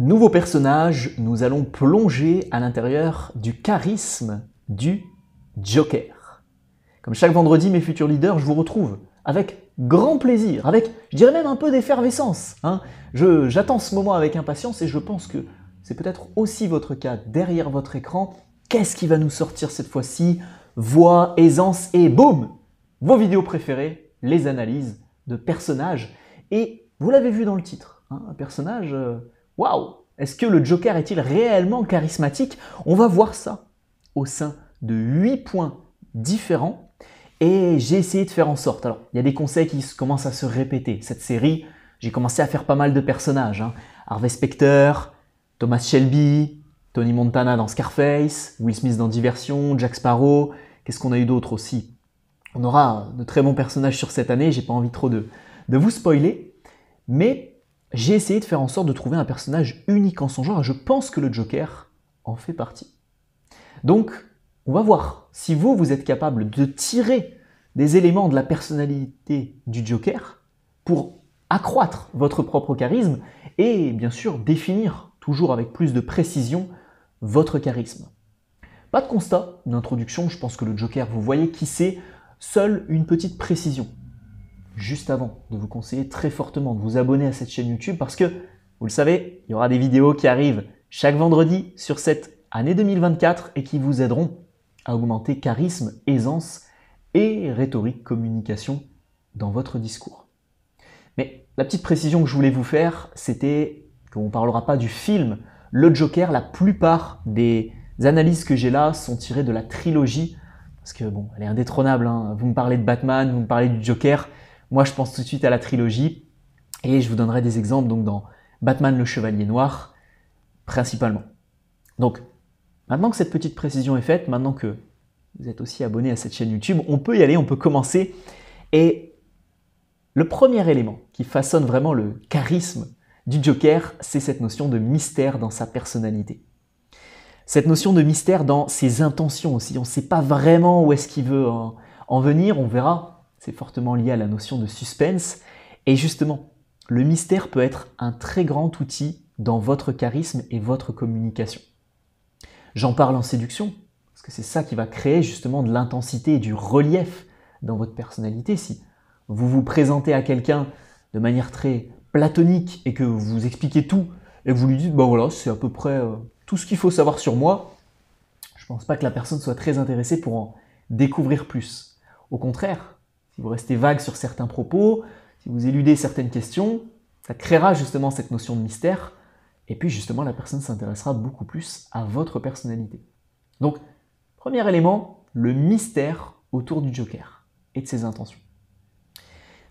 Nouveau personnage, nous allons plonger à l'intérieur du charisme du Joker. Comme chaque vendredi, mes futurs leaders, je vous retrouve avec grand plaisir, avec, je dirais même un peu d'effervescence. Hein. J'attends ce moment avec impatience et je pense que c'est peut-être aussi votre cas derrière votre écran. Qu'est-ce qui va nous sortir cette fois-ci Voix, aisance et boum Vos vidéos préférées, les analyses de personnages. Et vous l'avez vu dans le titre, hein, un personnage... Euh, Waouh Est-ce que le Joker est-il réellement charismatique On va voir ça au sein de 8 points différents. Et j'ai essayé de faire en sorte. Alors, il y a des conseils qui commencent à se répéter. Cette série, j'ai commencé à faire pas mal de personnages. Hein. Harvey Specter, Thomas Shelby, Tony Montana dans Scarface, Will Smith dans Diversion, Jack Sparrow. Qu'est-ce qu'on a eu d'autre aussi On aura de très bons personnages sur cette année. J'ai pas envie trop de, de vous spoiler. Mais j'ai essayé de faire en sorte de trouver un personnage unique en son genre et je pense que le Joker en fait partie. Donc, on va voir si vous, vous êtes capable de tirer des éléments de la personnalité du Joker pour accroître votre propre charisme et bien sûr définir, toujours avec plus de précision, votre charisme. Pas de constat, d'introduction, je pense que le Joker, vous voyez qui c'est, seule une petite précision juste avant de vous conseiller très fortement de vous abonner à cette chaîne YouTube parce que, vous le savez, il y aura des vidéos qui arrivent chaque vendredi sur cette année 2024 et qui vous aideront à augmenter charisme, aisance et rhétorique, communication dans votre discours. Mais la petite précision que je voulais vous faire, c'était qu'on ne parlera pas du film Le Joker. La plupart des analyses que j'ai là sont tirées de la trilogie, parce que bon, elle est indétrônable. Hein. Vous me parlez de Batman, vous me parlez du Joker, moi, je pense tout de suite à la trilogie et je vous donnerai des exemples donc dans Batman le Chevalier Noir principalement. Donc, maintenant que cette petite précision est faite, maintenant que vous êtes aussi abonné à cette chaîne YouTube, on peut y aller, on peut commencer. Et le premier élément qui façonne vraiment le charisme du Joker, c'est cette notion de mystère dans sa personnalité. Cette notion de mystère dans ses intentions aussi. On ne sait pas vraiment où est-ce qu'il veut en, venir. On verra c'est fortement lié à la notion de suspense. Et justement, le mystère peut être un très grand outil dans votre charisme et votre communication. J'en parle en séduction, parce que c'est ça qui va créer justement de l'intensité et du relief dans votre personnalité. Si vous vous présentez à quelqu'un de manière très platonique et que vous expliquez tout et que vous lui dites, ben voilà, c'est à peu près euh, tout ce qu'il faut savoir sur moi, je pense pas que la personne soit très intéressée pour en découvrir plus. Au contraire, vous restez vague sur certains propos, si vous éludez certaines questions, ça créera justement cette notion de mystère, et puis justement la personne s'intéressera beaucoup plus à votre personnalité. Donc, premier élément, le mystère autour du Joker et de ses intentions.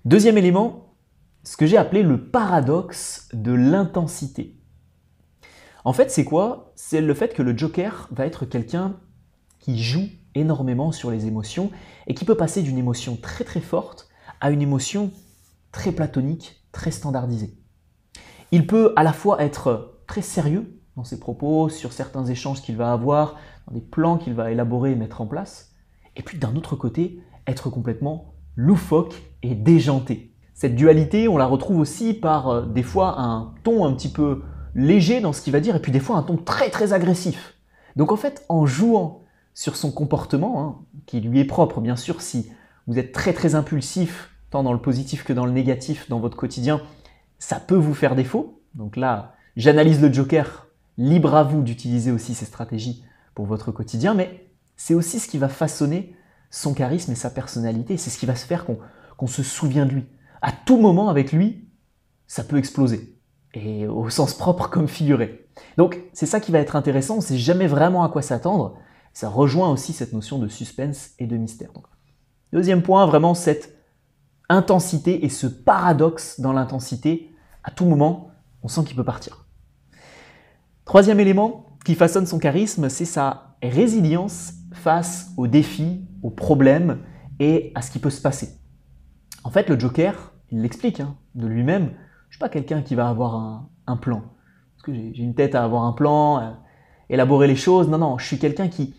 Deuxième élément, ce que j'ai appelé le paradoxe de l'intensité. En fait, c'est quoi C'est le fait que le Joker va être quelqu'un qui joue énormément sur les émotions et qui peut passer d'une émotion très très forte à une émotion très platonique, très standardisée. Il peut à la fois être très sérieux dans ses propos, sur certains échanges qu'il va avoir, dans des plans qu'il va élaborer et mettre en place, et puis d'un autre côté, être complètement loufoque et déjanté. Cette dualité, on la retrouve aussi par euh, des fois un ton un petit peu léger dans ce qu'il va dire, et puis des fois un ton très très agressif. Donc en fait, en jouant sur son comportement, hein, qui lui est propre, bien sûr, si vous êtes très très impulsif, tant dans le positif que dans le négatif dans votre quotidien, ça peut vous faire défaut. Donc là, j'analyse le Joker, libre à vous d'utiliser aussi ces stratégies pour votre quotidien, mais c'est aussi ce qui va façonner son charisme et sa personnalité, c'est ce qui va se faire qu'on se souvient de lui. À tout moment avec lui, ça peut exploser, et au sens propre comme figuré. Donc c'est ça qui va être intéressant, on ne sait jamais vraiment à quoi s'attendre, ça rejoint aussi cette notion de suspense et de mystère. deuxième point, vraiment cette intensité et ce paradoxe dans l'intensité. À tout moment, on sent qu'il peut partir. Troisième élément qui façonne son charisme, c'est sa résilience face aux défis, aux problèmes et à ce qui peut se passer. En fait, le Joker, il l'explique hein, de lui-même, je ne suis pas quelqu'un qui va avoir un, un plan. Parce que j'ai une tête à avoir un plan, euh, élaborer les choses. Non, non, je suis quelqu'un qui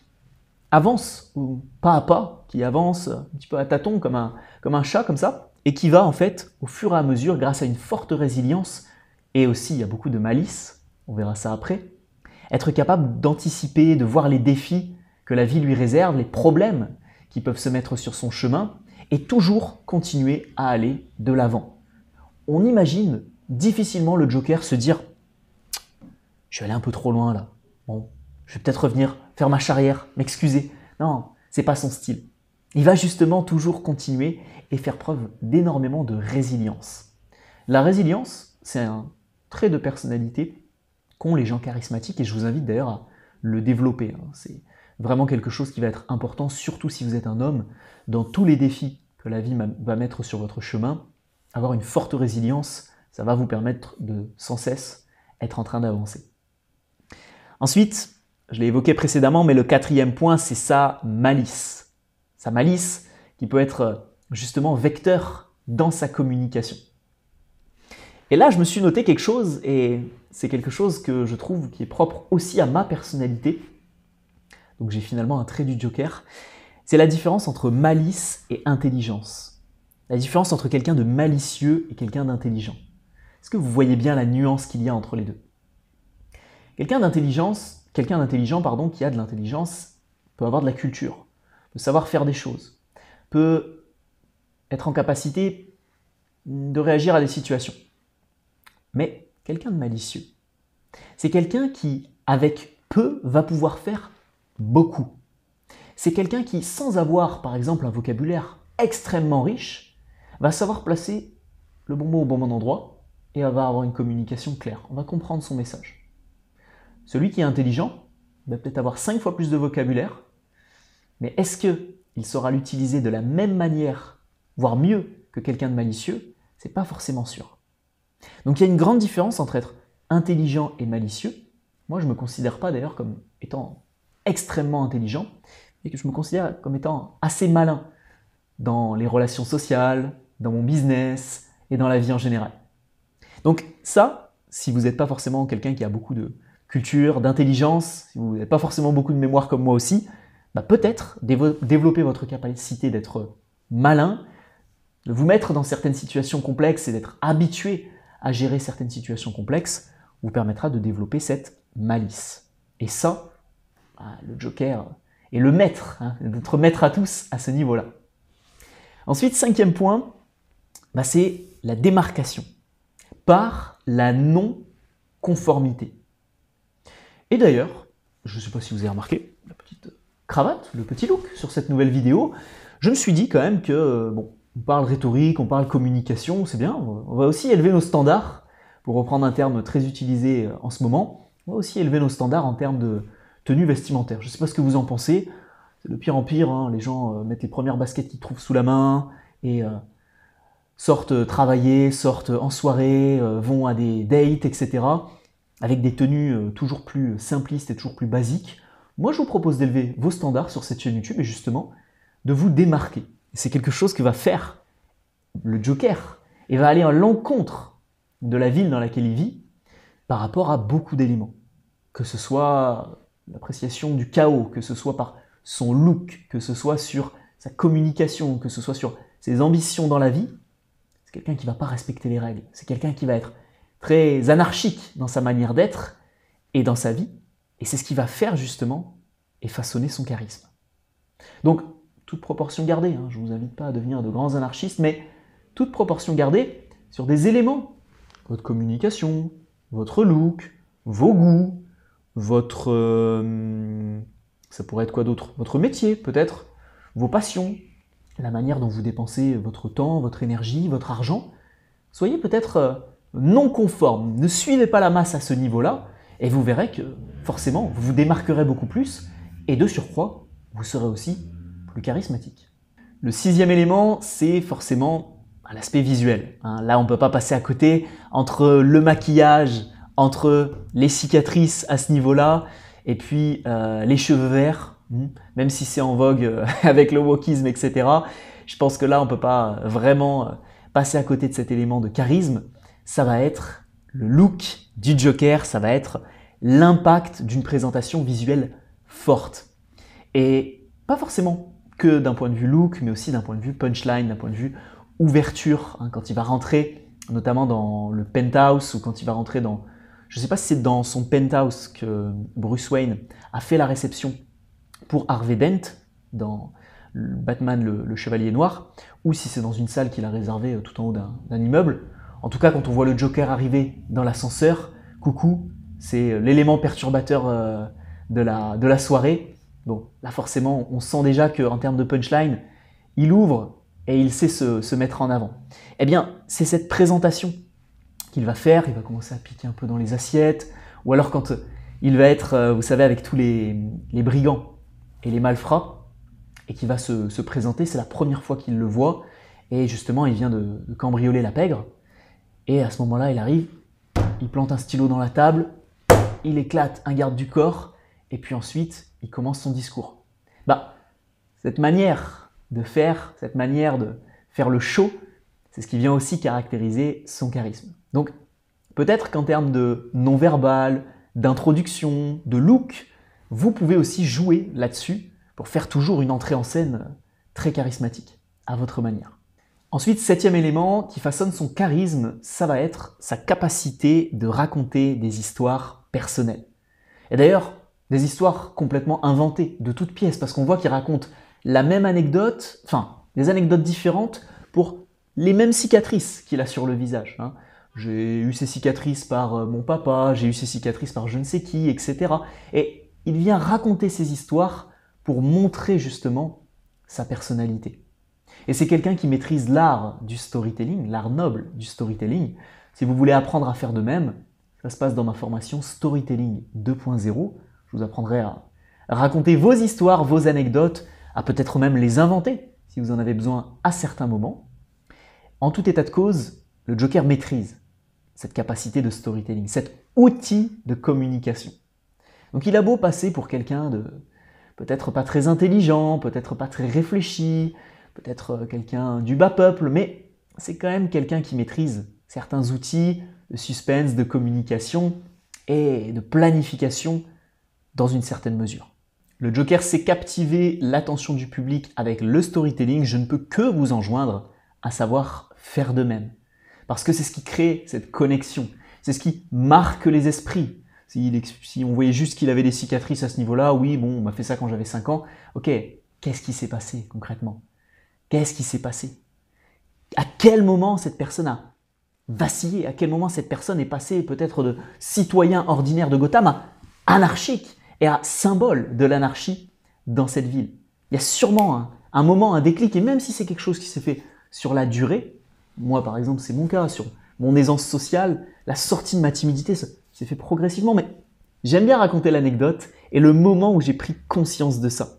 avance ou pas à pas, qui avance un petit peu à tâtons comme un, comme un chat, comme ça, et qui va en fait au fur et à mesure, grâce à une forte résilience, et aussi il y a beaucoup de malice, on verra ça après, être capable d'anticiper, de voir les défis que la vie lui réserve, les problèmes qui peuvent se mettre sur son chemin, et toujours continuer à aller de l'avant. On imagine difficilement le Joker se dire ⁇ Je suis allé un peu trop loin là ⁇ je vais peut-être revenir faire ma charrière, m'excuser. Non, c'est pas son style. Il va justement toujours continuer et faire preuve d'énormément de résilience. La résilience, c'est un trait de personnalité qu'ont les gens charismatiques et je vous invite d'ailleurs à le développer. Hein. C'est vraiment quelque chose qui va être important, surtout si vous êtes un homme, dans tous les défis que la vie va mettre sur votre chemin. Avoir une forte résilience, ça va vous permettre de sans cesse être en train d'avancer. Ensuite, je l'ai évoqué précédemment, mais le quatrième point, c'est sa malice. Sa malice qui peut être justement vecteur dans sa communication. Et là, je me suis noté quelque chose, et c'est quelque chose que je trouve qui est propre aussi à ma personnalité. Donc j'ai finalement un trait du Joker. C'est la différence entre malice et intelligence. La différence entre quelqu'un de malicieux et quelqu'un d'intelligent. Est-ce que vous voyez bien la nuance qu'il y a entre les deux Quelqu'un d'intelligence, quelqu'un d'intelligent, pardon, qui a de l'intelligence, peut avoir de la culture, peut savoir faire des choses, peut être en capacité de réagir à des situations. Mais quelqu'un de malicieux, c'est quelqu'un qui, avec peu, va pouvoir faire beaucoup. C'est quelqu'un qui, sans avoir, par exemple, un vocabulaire extrêmement riche, va savoir placer le bon mot au bon endroit et va avoir une communication claire. On va comprendre son message. Celui qui est intelligent va peut-être avoir 5 fois plus de vocabulaire, mais est-ce qu'il saura l'utiliser de la même manière, voire mieux, que quelqu'un de malicieux C'est pas forcément sûr. Donc il y a une grande différence entre être intelligent et malicieux. Moi, je ne me considère pas d'ailleurs comme étant extrêmement intelligent, mais que je me considère comme étant assez malin dans les relations sociales, dans mon business et dans la vie en général. Donc ça, si vous n'êtes pas forcément quelqu'un qui a beaucoup de, culture, d'intelligence, si vous n'avez pas forcément beaucoup de mémoire comme moi aussi, bah, peut-être développer votre capacité d'être malin, de vous mettre dans certaines situations complexes et d'être habitué à gérer certaines situations complexes vous permettra de développer cette malice. Et ça, bah, le Joker est le maître, hein, notre maître à tous à ce niveau-là. Ensuite, cinquième point, bah, c'est la démarcation par la non-conformité. Et d'ailleurs, je ne sais pas si vous avez remarqué la petite euh, cravate, le petit look sur cette nouvelle vidéo, je me suis dit quand même que, euh, bon, on parle rhétorique, on parle communication, c'est bien, on va aussi élever nos standards, pour reprendre un terme très utilisé euh, en ce moment, on va aussi élever nos standards en termes de tenue vestimentaire. Je ne sais pas ce que vous en pensez, c'est le pire en pire, hein, les gens mettent les premières baskets qu'ils trouvent sous la main, et sortent travailler, sortent en soirée, vont à des dates, etc avec des tenues euh, toujours plus simplistes et toujours plus basiques, moi je vous propose d'élever vos standards sur cette chaîne YouTube et justement de vous démarquer. C'est quelque chose que va faire le Joker et va aller à l'encontre de la ville dans laquelle il vit par rapport à beaucoup d'éléments. Que ce soit l'appréciation du chaos, que ce soit par son look, que ce soit sur sa communication, que ce soit sur ses ambitions dans la vie, c'est quelqu'un qui ne va pas respecter les règles, c'est quelqu'un qui va être très anarchique dans sa manière d'être et dans sa vie. Et c'est ce qui va faire justement et façonner son charisme. Donc, toute proportion gardée, hein, je ne vous invite pas à devenir de grands anarchistes, mais toute proportion gardée sur des éléments. Votre communication, votre look, vos goûts, votre... Euh, ça pourrait être quoi d'autre Votre métier peut-être, vos passions, la manière dont vous dépensez votre temps, votre énergie, votre argent. Soyez peut-être euh, non conforme, ne suivez pas la masse à ce niveau-là, et vous verrez que forcément, vous vous démarquerez beaucoup plus, et de surcroît, vous serez aussi plus charismatique. Le sixième élément, c'est forcément l'aspect visuel. Hein. Là, on ne peut pas passer à côté entre le maquillage, entre les cicatrices à ce niveau-là, et puis euh, les cheveux verts, hmm, même si c'est en vogue euh, avec le wokisme, etc. Je pense que là, on ne peut pas vraiment euh, passer à côté de cet élément de charisme ça va être le look du Joker, ça va être l'impact d'une présentation visuelle forte. Et pas forcément que d'un point de vue look, mais aussi d'un point de vue punchline, d'un point de vue ouverture, hein, quand il va rentrer, notamment dans le penthouse, ou quand il va rentrer dans... Je ne sais pas si c'est dans son penthouse que Bruce Wayne a fait la réception pour Harvey Dent, dans Batman le Chevalier Noir, ou si c'est dans une salle qu'il a réservée euh, tout en haut d'un immeuble. En tout cas, quand on voit le Joker arriver dans l'ascenseur, coucou, c'est euh, l'élément perturbateur euh, de, la, soirée. Bon, là forcément, on sent déjà qu'en termes de punchline, il ouvre et il sait se, mettre en avant. Eh bien, c'est cette présentation qu'il va faire, il va commencer à piquer un peu dans les assiettes, ou alors quand euh, il va être, vous savez, avec tous les, brigands et les malfrats, et qui va se, présenter, c'est la première fois qu'il le voit, et justement, il vient de cambrioler la pègre, et à ce moment-là, il arrive, il plante un stylo dans la table, il éclate un garde du corps, et puis ensuite, il commence son discours. Bah, cette manière de faire, cette manière de faire le show, c'est ce qui vient aussi caractériser son charisme. Donc, peut-être qu'en termes de non-verbal, d'introduction, de look, vous pouvez aussi jouer là-dessus pour faire toujours une entrée en scène très charismatique, à votre manière. Ensuite, septième élément qui façonne son charisme, ça va être sa capacité de raconter des histoires personnelles. Et d'ailleurs, des histoires complètement inventées, de toutes pièces, parce qu'on voit qu'il raconte la même anecdote, enfin, des anecdotes différentes pour les mêmes cicatrices qu'il a sur le visage. Hein. J'ai eu ces cicatrices par euh, mon papa, j'ai eu ces cicatrices par je ne sais qui, etc. Et il vient raconter ces histoires pour montrer justement sa personnalité. Et c'est quelqu'un qui maîtrise l'art du storytelling, l'art noble du storytelling. Si vous voulez apprendre à faire de même, ça se passe dans ma formation Storytelling 2.0. Je vous apprendrai à raconter vos histoires, vos anecdotes, à peut-être même les inventer si vous en avez besoin à certains moments. En tout état de cause, le Joker maîtrise cette capacité de storytelling, cet outil de communication. Donc il a beau passer pour quelqu'un de peut-être pas très intelligent, peut-être pas très réfléchi, peut-être euh, quelqu'un du bas peuple, mais c'est quand même quelqu'un qui maîtrise certains outils de suspense, de communication et de planification dans une certaine mesure. Le Joker sait captiver l'attention du public avec le storytelling, je ne peux que vous enjoindre à savoir faire de même. Parce que c'est ce qui crée cette connexion, c'est ce qui marque les esprits. Si, on voyait juste qu'il avait des cicatrices à ce niveau-là, oui, bon, on m'a fait ça quand j'avais 5 ans, ok, qu'est-ce qui s'est passé concrètement Qu'est-ce qui s'est passé À quel moment cette personne a vacillé À quel moment cette personne est passée peut-être de citoyen ordinaire de Gotham à anarchique et à symbole de l'anarchie dans cette ville Il y a sûrement un, moment, un déclic, et même si c'est quelque chose qui s'est fait sur la durée, moi par exemple c'est mon cas, sur mon aisance sociale, la sortie de ma timidité, s'est fait progressivement, mais j'aime bien raconter l'anecdote et le moment où j'ai pris conscience de ça.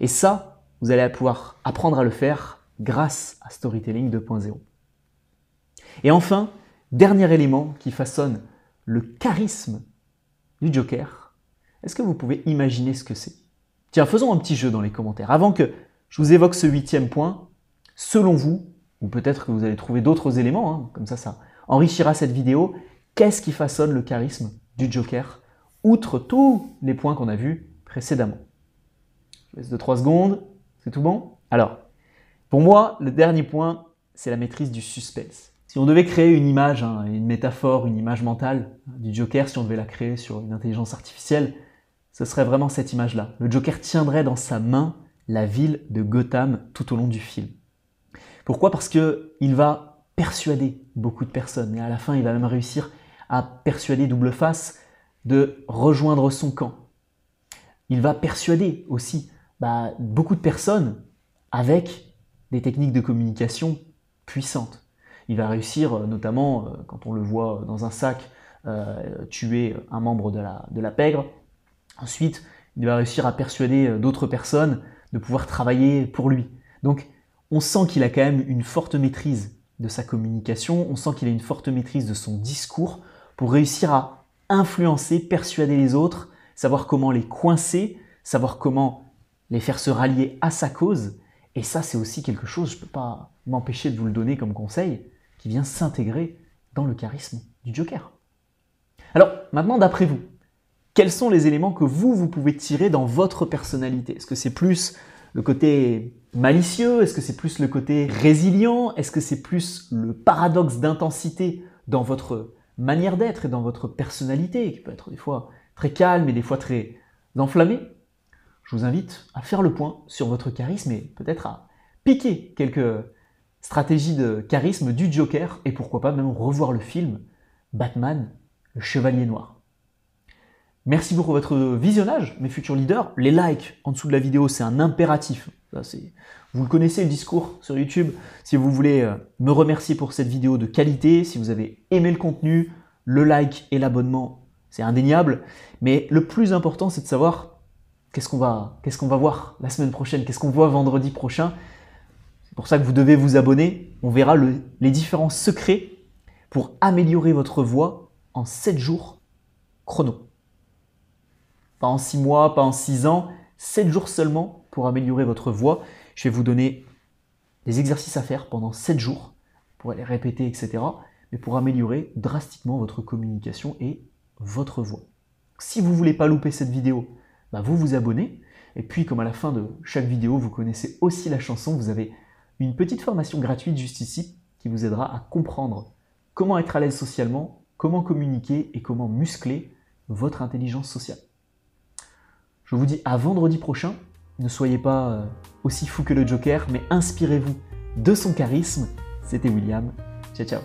Et ça, vous allez pouvoir apprendre à le faire grâce à Storytelling 2.0. Et enfin, dernier élément qui façonne le charisme du Joker, est-ce que vous pouvez imaginer ce que c'est Tiens, faisons un petit jeu dans les commentaires. Avant que je vous évoque ce huitième point, selon vous, ou peut-être que vous allez trouver d'autres éléments, hein, comme ça, ça enrichira cette vidéo, qu'est-ce qui façonne le charisme du Joker, outre tous les points qu'on a vus précédemment Je laisse 2-3 secondes. C'est tout bon Alors, pour moi, le dernier point, c'est la maîtrise du suspense. Si on devait créer une image, hein, une métaphore, une image mentale hein, du Joker, si on devait la créer sur une intelligence artificielle, ce serait vraiment cette image-là. Le Joker tiendrait dans sa main la ville de Gotham tout au long du film. Pourquoi Parce que il va persuader beaucoup de personnes et à la fin, il va même réussir à persuader Double Face de rejoindre son camp. Il va persuader aussi bah, beaucoup de personnes avec des techniques de communication puissantes. Il va réussir euh, notamment, euh, quand on le voit dans un sac, euh, tuer un membre de la, de la pègre. Ensuite, il va réussir à persuader d'autres personnes de pouvoir travailler pour lui. Donc, on sent qu'il a quand même une forte maîtrise de sa communication, on sent qu'il a une forte maîtrise de son discours pour réussir à influencer, persuader les autres, savoir comment les coincer, savoir comment les faire se rallier à sa cause. Et ça, c'est aussi quelque chose, je ne peux pas m'empêcher de vous le donner comme conseil, qui vient s'intégrer dans le charisme du Joker. Alors, maintenant, d'après vous, quels sont les éléments que vous, vous pouvez tirer dans votre personnalité Est-ce que c'est plus le côté malicieux Est-ce que c'est plus le côté résilient Est-ce que c'est plus le paradoxe d'intensité dans votre manière d'être et dans votre personnalité, qui peut être des fois très calme et des fois très enflammé je vous invite à faire le point sur votre charisme et peut-être à piquer quelques stratégies de charisme du Joker et pourquoi pas même revoir le film Batman, le Chevalier Noir. Merci beaucoup pour votre visionnage, mes futurs leaders. Les likes en dessous de la vidéo, c'est un impératif. vous le connaissez, le discours sur YouTube. Si vous voulez euh, me remercier pour cette vidéo de qualité, si vous avez aimé le contenu, le like et l'abonnement, c'est indéniable. Mais le plus important, c'est de savoir qu'est-ce qu'on va, voir la semaine prochaine, qu'est-ce qu'on voit vendredi prochain. C'est pour ça que vous devez vous abonner. On verra les différents secrets pour améliorer votre voix en 7 jours chrono. Pas en 6 mois, pas en 6 ans, 7 jours seulement pour améliorer votre voix. Je vais vous donner des exercices à faire pendant 7 jours pour les répéter, etc. Mais pour améliorer drastiquement votre communication et votre voix. Si vous ne voulez pas louper cette vidéo, bah, vous vous abonnez. Et puis, comme à la fin de chaque vidéo, vous connaissez aussi la chanson, vous avez une petite formation gratuite juste ici qui vous aidera à comprendre comment être à l'aise socialement, comment communiquer et comment muscler votre intelligence sociale. Je vous dis à vendredi prochain. Ne soyez pas euh, aussi fou que le Joker, mais inspirez-vous de son charisme. C'était William. Ciao, ciao.